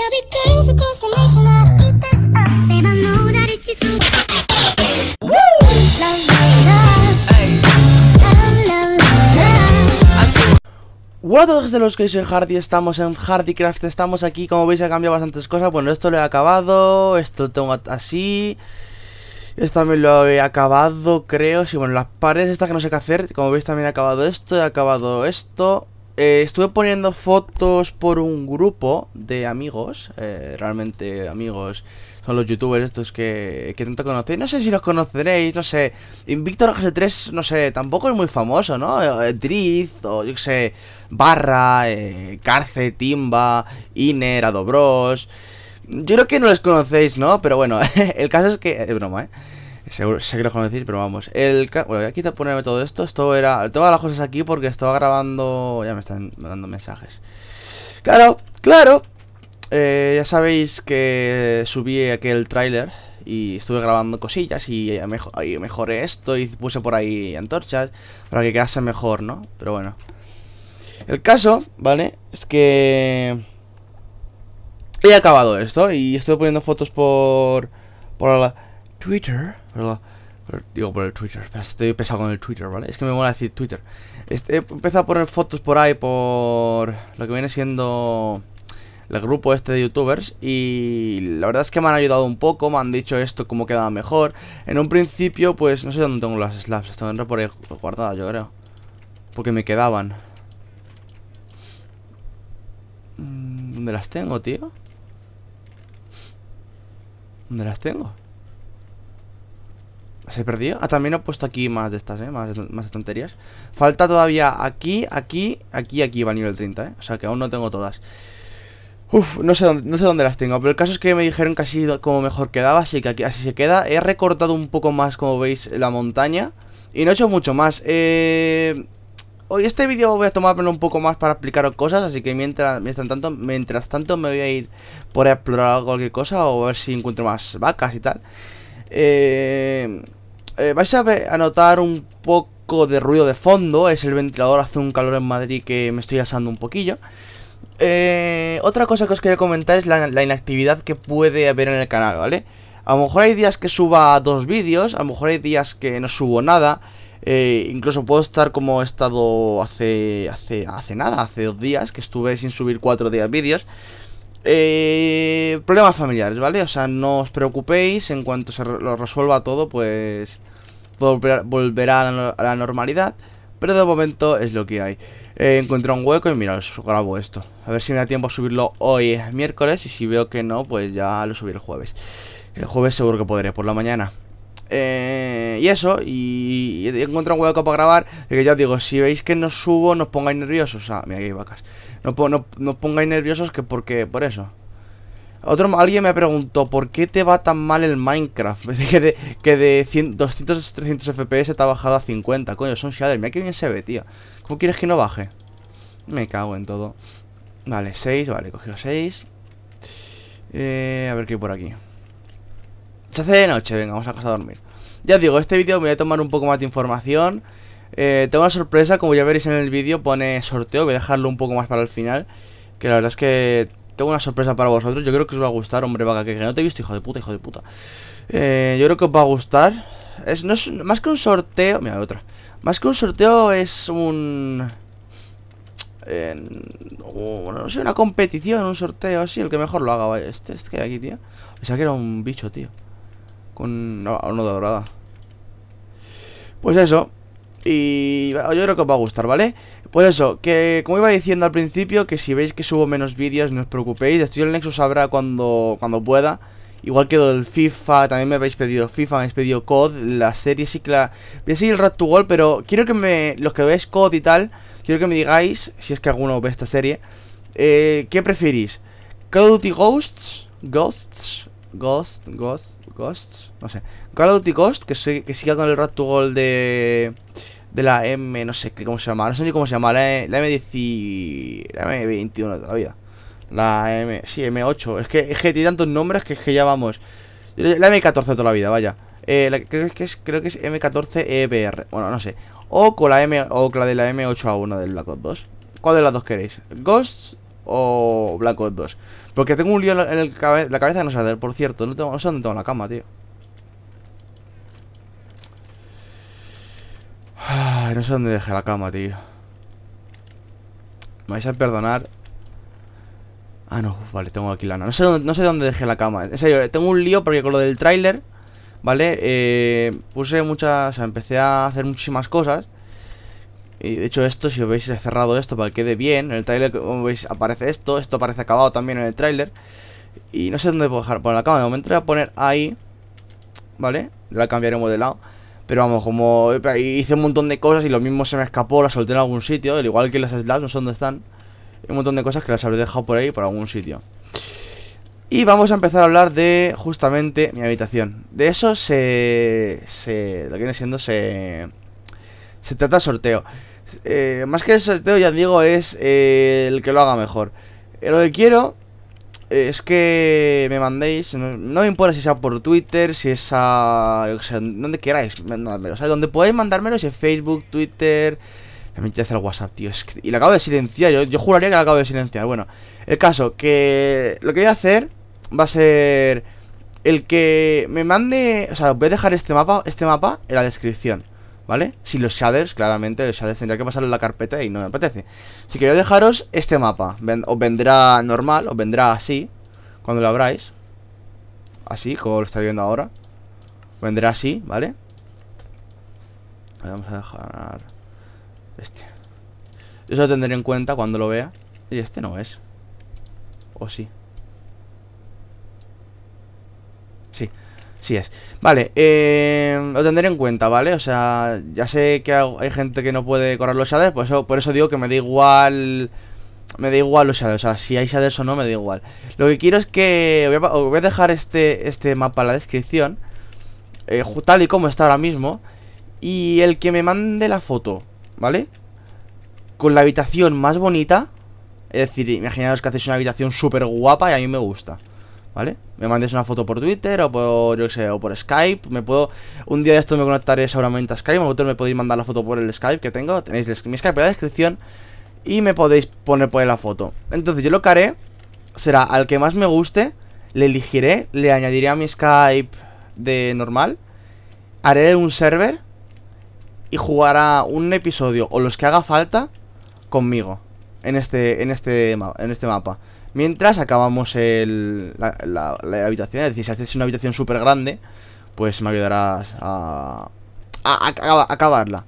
Hola de los que soy Hardy, estamos en Hardycraft, estamos aquí, como veis ha cambiado bastantes cosas, bueno esto lo he acabado, esto tengo así, esto también lo he acabado creo, si bueno las paredes estas que no sé qué hacer, como veis también he acabado esto, he acabado esto, eh, estuve poniendo fotos por un grupo de amigos, eh, realmente amigos, son los youtubers estos que, que tanto conocéis, no sé si los conoceréis, no sé, Invictor 3 no sé, tampoco es muy famoso, ¿no? Eh, Driz, o yo qué sé, Barra, Carce, Timba, Iner, Adobros, yo creo que no les conocéis, ¿no? Pero bueno, el caso es que, broma, ¿eh? Seguro, sé que lo decir, pero vamos. El bueno, voy a quitar ponerme todo esto. Esto era. Todas las cosas aquí porque estaba grabando. Ya me están mandando mensajes. Claro, claro. Eh, ya sabéis que subí aquel tráiler y estuve grabando cosillas y, y, mejoré esto y puse por ahí antorchas para que quedase mejor, ¿no? Pero bueno. El caso, ¿vale? Es que he acabado esto y estoy poniendo fotos por por la Twitter. Digo por el Twitter, estoy pesado con el Twitter, ¿vale? Es que me mola decir Twitter. Este, he empezado a poner fotos por ahí por lo que viene siendo el grupo este de youtubers y la verdad es que me han ayudado un poco, me han dicho esto cómo quedaba mejor. En un principio, pues no sé dónde tengo las slabs, Están por ahí guardadas, yo creo. Porque me quedaban. Mm, ¿Dónde las tengo, tío? ¿Dónde las tengo? ¿Se perdió? Ah, también he puesto aquí más de estas, ¿eh? Más, más tonterías Falta todavía aquí, aquí, aquí, aquí va a nivel 30, ¿eh? O sea que aún no tengo todas Uf, no sé, dónde, no sé dónde las tengo Pero el caso es que me dijeron que así como mejor quedaba Así que aquí, así se queda He recortado un poco más, como veis, la montaña Y no he hecho mucho más Eh... Hoy este vídeo voy a tomármelo un poco más para explicaros cosas, así que mientras, mientras, tanto, mientras tanto me voy a ir por explorar cualquier cosa o a ver si encuentro más vacas y tal. Eh, eh, vais a notar un poco de ruido de fondo. Es el ventilador, hace un calor en Madrid que me estoy asando un poquillo. Eh, otra cosa que os quería comentar es la, inactividad que puede haber en el canal, ¿vale? A lo mejor hay días que suba dos vídeos, a lo mejor hay días que no subo nada. Eh, incluso puedo estar como he estado hace, hace, hace nada, hace dos días, que estuve sin subir cuatro días vídeos. problemas familiares, ¿vale? O sea, no os preocupéis, en cuanto se lo resuelva todo, pues volverá a la, normalidad, pero de momento es lo que hay. he encontrado un hueco y mira, os grabo esto. A ver si me da tiempo a subirlo hoy, miércoles, y si veo que no, pues ya lo subiré el jueves. El jueves seguro que podré, por la mañana. Eh, y eso, y, he encontrado un hueco para grabar. Que ya os digo, si veis que no subo, no os pongáis nerviosos. Ah, mira, hay vacas. No, no, no pongáis nerviosos que porque, por eso. Otro, alguien me preguntó, ¿por qué te va tan mal el Minecraft? Que de, 200, 300 FPS te ha bajado a 50. Coño, son shaders. Mira que bien se ve, tío. ¿Cómo quieres que no baje? Me cago en todo. Vale, 6. Vale, he cogido 6. a ver qué hay por aquí. Se hace de noche. Venga, vamos a casa a dormir. Ya digo, este vídeo me voy a tomar un poco más de información. Eh, tengo una sorpresa, como ya veréis en el vídeo, pone sorteo. Voy a dejarlo un poco más para el final. Que la verdad es que tengo una sorpresa para vosotros, yo creo que os va a gustar, hombre vaga, que, no te he visto, hijo de puta, hijo de puta eh, Yo creo que os va a gustar es, no Más que un sorteo, mira, otra Más que un sorteo es un... bueno no sé, una competición, un sorteo así El que mejor lo haga, vaya, este, este que hay aquí, tío O sea que era un bicho, tío Con una, una dorada Pues eso y yo creo que os va a gustar, ¿vale? Pues eso, que como iba diciendo al principio Que si veis que subo menos vídeos, no os preocupéis Estoy el Nexus habrá cuando, cuando pueda Igual que el FIFA, también me habéis pedido FIFA, me habéis pedido COD, la serie sí que la... Voy a seguir el Rat to Gold, pero quiero que me... Los que veis COD y tal, quiero que me digáis, si es que alguno ve esta serie, eh, ¿qué preferís? ¿Call of Duty Ghosts? ¿Ghosts? ¿Ghosts? ¿Ghost? ¿Ghosts? No sé. ¿Call of Duty Ghost? Que, siga con el Rat to Goal de de la M, no sé qué, cómo se llama, no sé ni cómo se llama, la, e, la M10, la M21 de la M, sí, M8, es que, es tiene tantos nombres que es que ya vamos. La M14 toda la vida, vaya. Eh, la, creo, que es, creo que es M14 EBR, bueno, no sé. O con la M o con la de la M8A1 del Black Ops 2. ¿Cuál de las dos queréis? Ghosts o Black Ops 2? Porque tengo un lío en el la cabeza, no sé, por cierto, no, tengo, no sé dónde tengo la cama, tío. Ay, no sé dónde dejé la cama, tío Me vais a perdonar Ah, no, vale, tengo aquí lana No sé dónde, no dejé la cama En serio, eh, tengo un lío porque con lo del tráiler ¿Vale? Eh, puse muchas... O sea, empecé a hacer muchísimas cosas y de hecho esto, si os veis, he cerrado esto para que quede bien En el tráiler, como veis, aparece esto Esto aparece acabado también en el tráiler Y no sé dónde puedo dejar por la cama De momento voy a poner ahí ¿Vale? La cambiaremos de lado pero vamos, como hice un montón de cosas y lo mismo se me escapó, las solté en algún sitio, al igual que las slabs, no sé dónde están. Un montón de cosas que las habré dejado por ahí, por algún sitio. Y vamos a empezar a hablar de justamente mi habitación. De eso se. se lo que viene siendo se. Se trata sorteo. Eh, más que el sorteo, ya digo, es eh, el que lo haga mejor. Eh, lo que quiero es que me mandéis, no, me importa si sea por Twitter, si es a... O sea, donde queráis, mandármelo. O sea, donde podéis mandármelo, si es Facebook, Twitter... Me hacer el WhatsApp, tío. y lo acabo de silenciar, yo, juraría que lo acabo de silenciar. Bueno, el caso, que lo que voy a hacer va a ser... El que me mande... O sea, voy a dejar este mapa, este mapa en la descripción. ¿Vale? Si los shaders, claramente, los shaders tendría que en la carpeta y no me apetece Si que dejaros este mapa Os vendrá normal, os vendrá así Cuando lo abráis Así, como lo estáis viendo ahora Vendrá así, ¿vale? Vamos a dejar Este Eso lo tendré en cuenta cuando lo vea Y este no es ¿O sí? Así es. Vale, eh, lo tendré en cuenta, ¿vale? O sea, ya sé que hay gente que no puede correr los shaders, por eso, por eso digo que me da igual... Me da igual los shaders, o sea, si hay shaders o no, me da igual. Lo que quiero es que... Voy a, voy a dejar este, este mapa en la descripción, eh, tal y como está ahora mismo, y el que me mande la foto, ¿vale? Con la habitación más bonita, es decir, imaginaros que hacéis una habitación súper guapa y a mí me gusta. ¿Vale? Me mandes una foto por Twitter o por, yo sé, o por Skype. Me puedo. Un día de esto me conectaré seguramente a Skype. Vosotros me podéis mandar la foto por el Skype que tengo. Tenéis mi Skype en la descripción. Y me podéis poner por la foto. Entonces, yo lo que haré será al que más me guste. Le elegiré. Le añadiré a mi Skype de normal. Haré un server. Y jugará un episodio o los que haga falta conmigo en este, en este, en este mapa. Mientras acabamos el, la, habitación, es decir, si haces una habitación súper grande, pues me ayudarás a, a, acabarla.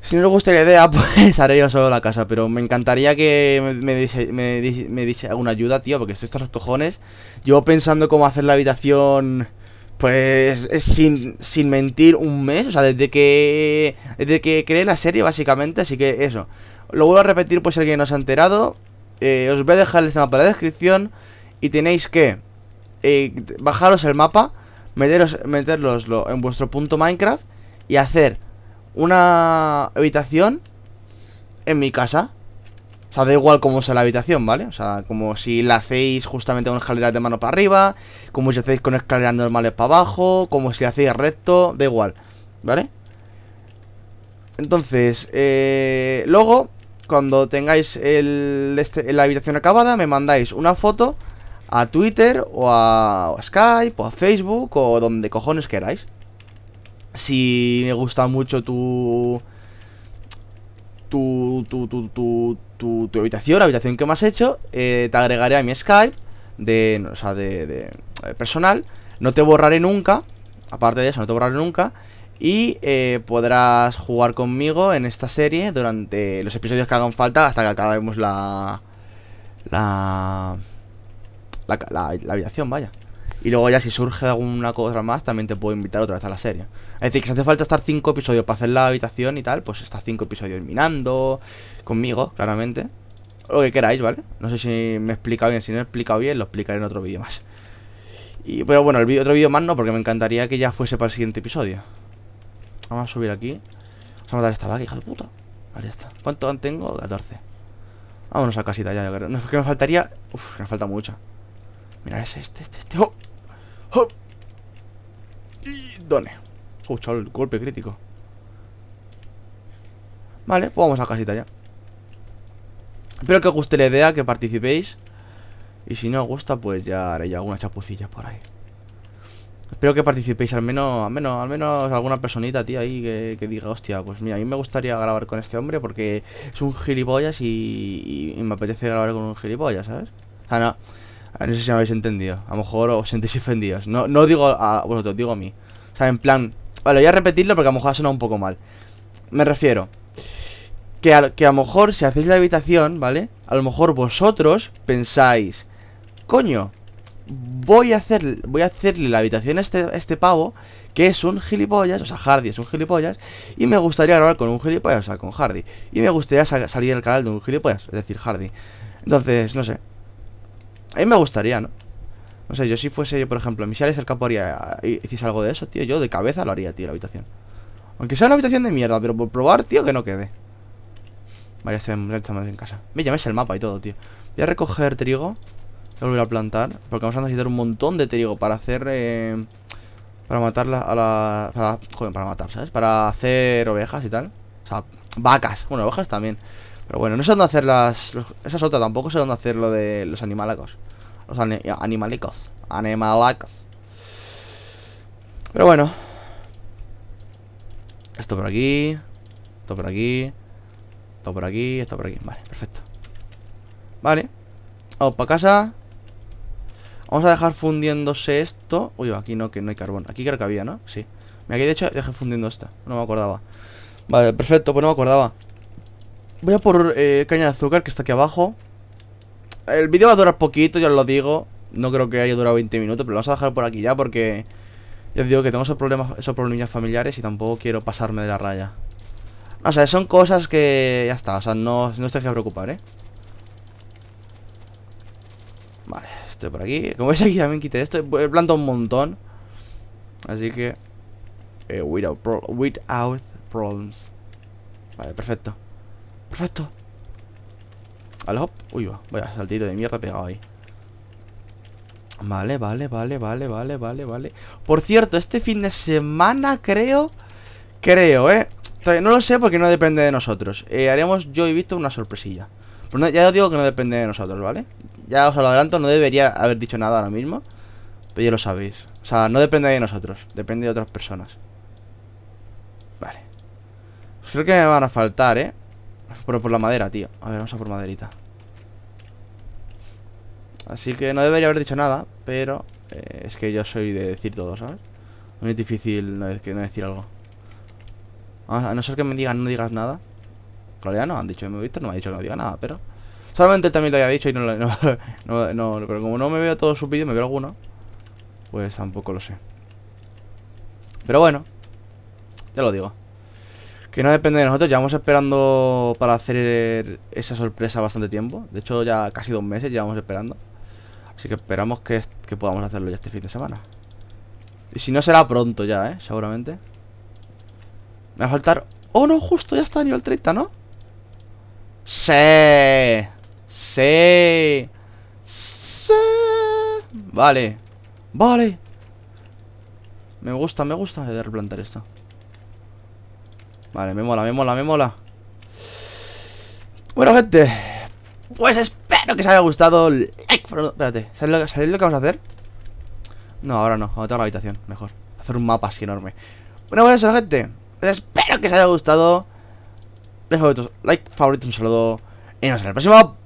Si no os gusta la idea, pues haré yo solo la casa. Pero me encantaría que me, me, alguna ayuda, tío, porque estoy estos cojones. Llevo pensando cómo hacer la habitación, pues, sin, mentir, un mes. O sea, desde que, desde que creé la serie, básicamente. Así que eso. Lo vuelvo a repetir, pues, el que no se ha enterado. Eh, os voy a dejar el este mapa en la descripción y tenéis que eh, bajaros el mapa, meteros, meterlos en vuestro punto Minecraft y hacer una habitación en mi casa. O sea, da igual cómo sea la habitación, ¿vale? O sea, como si la hacéis justamente con escaleras de mano para arriba, como si hacéis con escaleras normales para abajo, como si la hacéis recto, da igual, ¿vale? Entonces, eh, luego cuando tengáis este, la habitación acabada, me mandáis una foto a Twitter o a, Skype o a Facebook o donde cojones queráis. Si me gusta mucho tu... Tu, tu, tu, tu, tu, habitación, la habitación que me has hecho, eh, te agregaré a mi Skype de, o sea, eh, personal. No te borraré nunca, aparte de eso, no te borraré nunca y eh, podrás jugar conmigo en esta serie durante los episodios que hagan falta hasta que acabemos la... La... La, habitación, vaya. Y luego ya si surge alguna cosa más, también te puedo invitar otra vez a la serie. Es decir, que si hace falta estar cinco episodios para hacer la habitación y tal, pues está cinco episodios minando, conmigo, claramente. Lo que queráis, ¿vale? No sé si me he explicado bien, si no he explicado bien, lo explicaré en otro vídeo más. Y, pero bueno, el otro vídeo más no, porque me encantaría que ya fuese para el siguiente episodio. Vamos a subir aquí Vamos a matar a esta vaca, hija de puta Ahí está ¿Cuánto tengo? 14 Vámonos a casita ya, yo creo Que me faltaría... Uf, que me falta mucha Mira, es este, este, este ¡Oh! ¡Oh! Y... ¿Dónde? Uy, el golpe crítico Vale, pues vamos a casita ya Espero que os guste la idea, que participéis Y si no os gusta, pues ya haré ya alguna chapucilla por ahí Espero que participéis, al menos, al menos, al menos alguna personita, tío, ahí que, diga, hostia, pues mira, a mí me gustaría grabar con este hombre porque es un gilipollas y, y, me apetece grabar con un gilipollas, ¿sabes? O sea, no, no sé si me habéis entendido. A lo mejor os sentís ofendidos. No, no digo a vosotros, digo a mí. O sea, en plan, vale, voy a repetirlo porque a lo mejor ha sonado un poco mal. Me refiero que que a lo mejor si hacéis la habitación, ¿vale? A lo mejor vosotros pensáis, coño, voy a hacer voy a hacerle la habitación a este, este pavo que es un gilipollas, o sea, Hardy es un gilipollas y me gustaría grabar con un gilipollas, o sea, con Hardy y me gustaría salir el canal de un gilipollas, es decir, Hardy. Entonces, no sé. A mí me gustaría, ¿no? No sé, yo si fuese yo, por ejemplo, Michelle el capo haría hiciese algo de eso, tío, yo de cabeza lo haría, tío, la habitación. Aunque sea una habitación de mierda, pero por probar, tío, que no quede. Vale, estamos en casa. Me llames el mapa y todo, tío. Voy a recoger trigo. Voy a a plantar. Porque vamos a necesitar un montón de trigo para hacer... Eh, para matar a la... Para, joder, para matar, ¿sabes? Para hacer ovejas y tal. O sea, vacas. Bueno, ovejas también. Pero bueno, no sé dónde hacer las... Esas otras tampoco sé dónde hacer lo de los animalacos. Los animalicos. Animalacos. Pero bueno. Esto por aquí. Esto por aquí. Esto por aquí. Esto por aquí. Vale, perfecto. Vale. Vamos para casa. Vamos a dejar fundiéndose esto. Uy, aquí no, que no hay carbón. Aquí creo que había, ¿no? Sí. me aquí de hecho dejé fundiendo esta. No me acordaba. Vale, perfecto, pues no me acordaba. Voy a por eh, caña de azúcar, que está aquí abajo. El vídeo va a durar poquito, ya os lo digo. No creo que haya durado 20 minutos, pero lo vamos a dejar por aquí ya porque... Ya os digo que tengo esos problemas, esos problemas familiares y tampoco quiero pasarme de la raya. O sea, son cosas que ya está, o sea, no, no os tenéis que preocupar, ¿eh? por aquí. Como veis aquí también quité esto. He plantado un montón. Así que... Eh, without, problems. Vale, perfecto. Perfecto. Vale, hop. Uy, va. Vaya saltito de mierda pegado ahí. Vale, vale, vale, vale, vale, vale, vale. Por cierto, este fin de semana creo... Creo, ¿eh? No lo sé porque no depende de nosotros. Eh, haremos yo he visto una sorpresilla. Pero ya os digo que no depende de nosotros, ¿vale? Ya os lo adelanto, no debería haber dicho nada ahora mismo. Pero ya lo sabéis. O sea, no depende de nosotros, depende de otras personas. Vale. Pues creo que me van a faltar, ¿eh? Pero por la madera, tío. A ver, vamos a por maderita. Así que no debería haber dicho nada, pero eh, es que yo soy de decir todo, ¿sabes? Muy es difícil no, que no decir algo. A no ser que me digan no digas nada. Claro, no, han dicho, me he visto, no me ha dicho que no diga nada, pero... Solamente también lo había dicho y no, Pero como no me veo todos sus vídeos, me veo alguno Pues tampoco lo sé Pero bueno Ya lo digo Que no depende de nosotros, llevamos esperando Para hacer esa sorpresa bastante tiempo De hecho ya casi dos meses llevamos esperando Así que esperamos que, podamos hacerlo ya este fin de semana Y si no será pronto ya, eh, seguramente Me va a faltar... ¡Oh no! Justo ya está a nivel 30, ¿no? ¡Sí! Sí. Vale. Vale. Me gusta, me gusta. de replantar esto. Vale, me mola, me mola, me mola. Bueno, gente. Pues espero que os haya gustado. Like Espérate, ¿sabéis lo, que vamos a hacer? No, ahora no. Ahora tengo la habitación, mejor. Hacer un mapa así enorme. Bueno, pues eso, gente. Pues espero que os haya gustado. Dejo vuestros like, favoritos, un saludo. Y nos vemos en el próximo